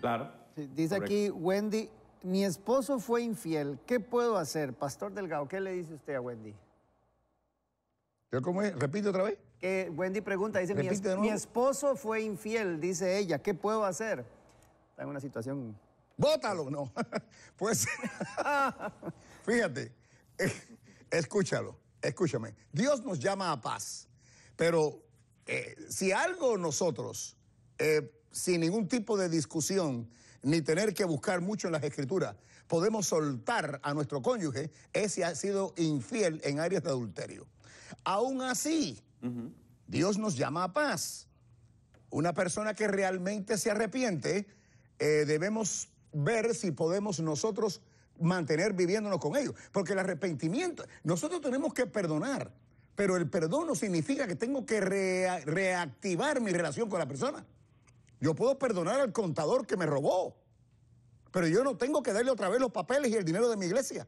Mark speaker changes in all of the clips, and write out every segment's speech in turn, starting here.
Speaker 1: Claro. Dice aquí Wendy, mi esposo fue infiel, ¿qué puedo hacer? Pastor Delgado, ¿qué le dice usted a Wendy? ¿Cómo es? Repite otra vez. Que Wendy pregunta, dice, mi, mi, esposo fue infiel, dice ella, ¿qué puedo hacer?
Speaker 2: Está en una situación... Bótalo, no. pues, fíjate, eh, escúchalo, escúchame. Dios nos llama a paz, pero eh, si algo nosotros, eh, sin ningún tipo de discusión, ni tener que buscar mucho en las escrituras, podemos soltar a nuestro cónyuge, ese ha sido infiel en áreas de adulterio. Aún así, Dios nos llama a paz. Una persona que realmente se arrepiente, eh, debemos ver si podemos nosotros mantener viviéndonos con ellos. Porque el arrepentimiento, nosotros tenemos que perdonar. Pero el perdón no significa que tengo que reactivar mi relación con la persona. Yo puedo perdonar al contador que me robó, pero yo no tengo que darle otra vez los papeles y el dinero de mi iglesia.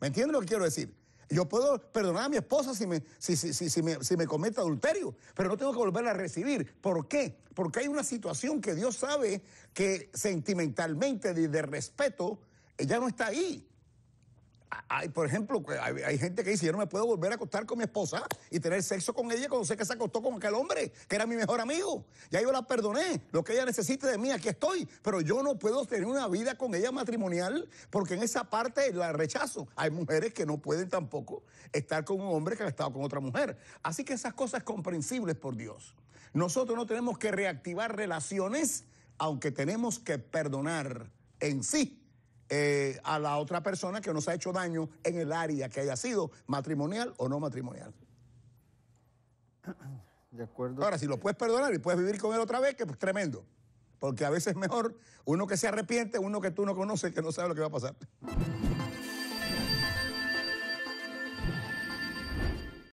Speaker 2: ¿Me entiendes lo que quiero decir? Yo puedo perdonar a mi esposa si me, si, si me comete adulterio, pero no tengo que volverla a recibir. ¿Por qué? Porque hay una situación que Dios sabe que sentimentalmente, de, de respeto, ella no está ahí por ejemplo, hay, gente que dice, yo no me puedo volver a acostar con mi esposa y tener sexo con ella cuando sé que se acostó con aquel hombre, que era mi mejor amigo. Ya yo la perdoné, lo que ella necesite de mí, aquí estoy, pero yo no puedo tener una vida con ella matrimonial porque en esa parte la rechazo. Hay mujeres que no pueden tampoco estar con un hombre que ha estado con otra mujer. Así que esas cosas comprensibles por Dios. Nosotros no tenemos que reactivar relaciones, aunque tenemos que perdonar en sí eh, a la otra persona que nos ha hecho daño en el área que haya sido matrimonial o no matrimonial. De acuerdo. Ahora, si lo puedes perdonar y puedes vivir con él otra vez, que pues tremendo. Porque a veces es mejor uno que se arrepiente, uno que tú no conoces, que no sabe lo que va a pasar.